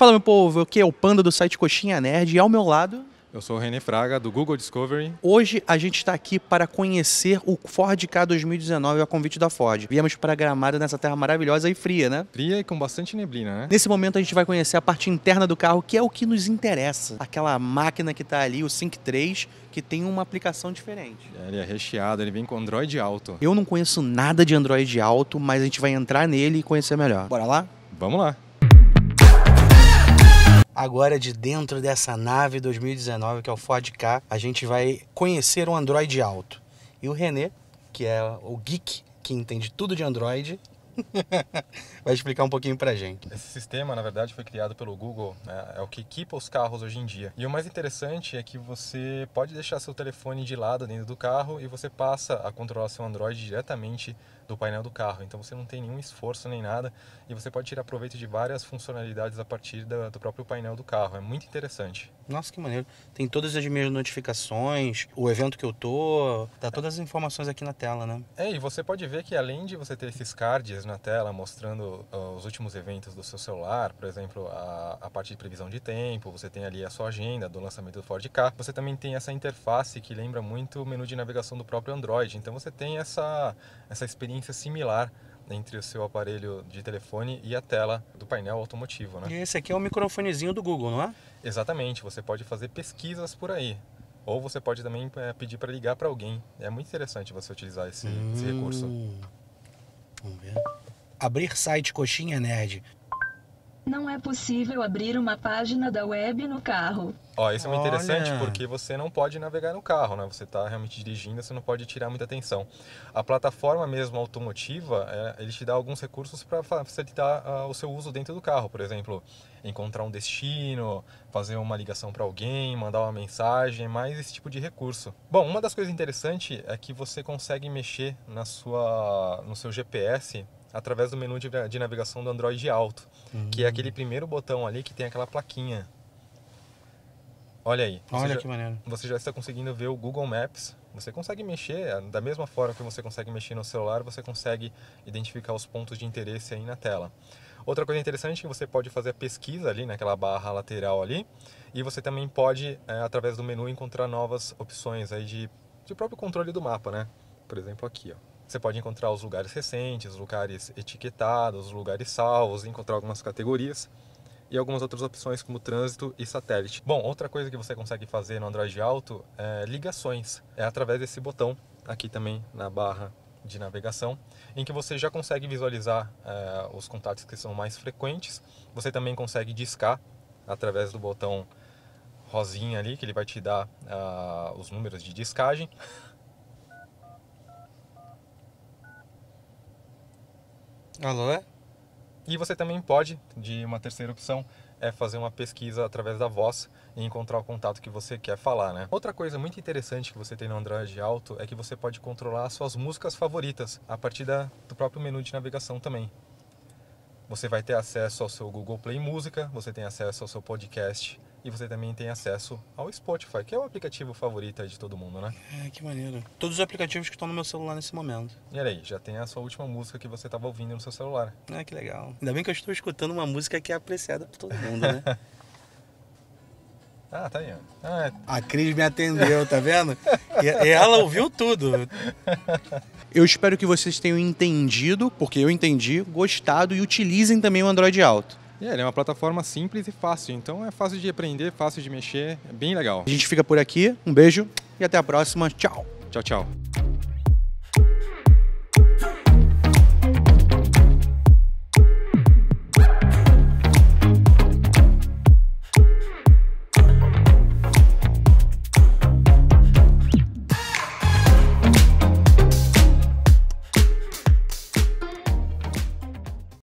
Fala, meu povo, que é o Panda do site Coxinha Nerd e ao meu lado. Eu sou o René Fraga, do Google Discovery. Hoje a gente está aqui para conhecer o Ford K 2019 a convite da Ford. Viemos para Gramado nessa terra maravilhosa e fria, né? Fria e com bastante neblina, né? Nesse momento a gente vai conhecer a parte interna do carro, que é o que nos interessa. Aquela máquina que está ali, o Sync 3, que tem uma aplicação diferente. Ele é recheado, ele vem com Android Auto. Eu não conheço nada de Android Auto, mas a gente vai entrar nele e conhecer melhor. Bora lá? Vamos lá agora de dentro dessa nave 2019, que é o Ford K, a gente vai conhecer um Android alto. E o René, que é o geek que entende tudo de Android, vai explicar um pouquinho pra gente. Esse sistema, na verdade, foi criado pelo Google, né? é o que equipa os carros hoje em dia. E o mais interessante é que você pode deixar seu telefone de lado dentro do carro e você passa a controlar seu Android diretamente do painel do carro. Então você não tem nenhum esforço nem nada e você pode tirar proveito de várias funcionalidades a partir da, do próprio painel do carro. É muito interessante. Nossa, que maneiro. Tem todas as minhas notificações, o evento que eu tô, tá todas as informações aqui na tela, né? É, e você pode ver que além de você ter esses cards na tela mostrando uh, os últimos eventos do seu celular, por exemplo, a, a parte de previsão de tempo, você tem ali a sua agenda do lançamento do Ford Car. você também tem essa interface que lembra muito o menu de navegação do próprio Android. Então você tem essa, essa experiência experiência similar entre o seu aparelho de telefone e a tela do painel automotivo, né? E esse aqui é o microfonezinho do Google, não é? Exatamente, você pode fazer pesquisas por aí. Ou você pode também é, pedir para ligar para alguém. É muito interessante você utilizar esse, hum... esse recurso. Hum. Vamos ver. Abrir site Coxinha Nerd não é possível abrir uma página da web no carro. Ó, isso é muito Olha. interessante porque você não pode navegar no carro, né? Você está realmente dirigindo, você não pode tirar muita atenção. A plataforma mesmo automotiva, é, ele te dá alguns recursos para facilitar uh, o seu uso dentro do carro, por exemplo, encontrar um destino, fazer uma ligação para alguém, mandar uma mensagem, é mais esse tipo de recurso. Bom, uma das coisas interessantes é que você consegue mexer na sua, no seu GPS através do menu de, de navegação do Android alto, uhum. que é aquele primeiro botão ali que tem aquela plaquinha. Olha aí. Olha já, que maneiro. Você já está conseguindo ver o Google Maps. Você consegue mexer, da mesma forma que você consegue mexer no celular, você consegue identificar os pontos de interesse aí na tela. Outra coisa interessante é que você pode fazer a pesquisa ali naquela barra lateral ali, e você também pode, é, através do menu, encontrar novas opções aí de, de próprio controle do mapa, né? Por exemplo, aqui, ó. Você pode encontrar os lugares recentes, lugares etiquetados, lugares salvos, encontrar algumas categorias e algumas outras opções como trânsito e satélite. Bom, outra coisa que você consegue fazer no Android Auto é ligações. É através desse botão aqui também na barra de navegação, em que você já consegue visualizar é, os contatos que são mais frequentes. Você também consegue discar através do botão rosinha ali, que ele vai te dar uh, os números de discagem. Alô? E você também pode, de uma terceira opção, é fazer uma pesquisa através da voz e encontrar o contato que você quer falar, né? Outra coisa muito interessante que você tem no Android Auto é que você pode controlar suas músicas favoritas a partir da, do próprio menu de navegação também. Você vai ter acesso ao seu Google Play Música, você tem acesso ao seu podcast e você também tem acesso ao Spotify, que é o aplicativo favorito de todo mundo, né? É, que maneiro. Todos os aplicativos que estão no meu celular nesse momento. E aí, já tem a sua última música que você estava ouvindo no seu celular. Ah, que legal. Ainda bem que eu estou escutando uma música que é apreciada por todo mundo, né? Ah, tá aí. Ah, é... A Cris me atendeu, tá vendo? E ela ouviu tudo. Eu espero que vocês tenham entendido, porque eu entendi, gostado e utilizem também o Android Auto. É, ele é uma plataforma simples e fácil, então é fácil de aprender, fácil de mexer, é bem legal. A gente fica por aqui, um beijo e até a próxima. Tchau. Tchau, tchau.